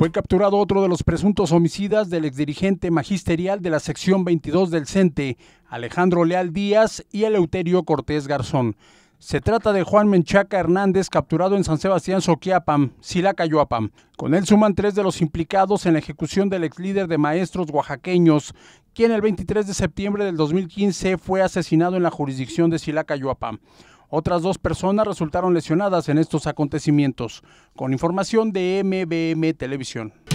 Fue capturado otro de los presuntos homicidas del exdirigente magisterial de la sección 22 del CENTE, Alejandro Leal Díaz y Eleuterio Cortés Garzón. Se trata de Juan Menchaca Hernández, capturado en San Sebastián Soquiapam, Silacayoapam. Con él suman tres de los implicados en la ejecución del ex líder de maestros oaxaqueños, quien el 23 de septiembre del 2015 fue asesinado en la jurisdicción de Silacayoapam. Otras dos personas resultaron lesionadas en estos acontecimientos. Con información de MBM Televisión.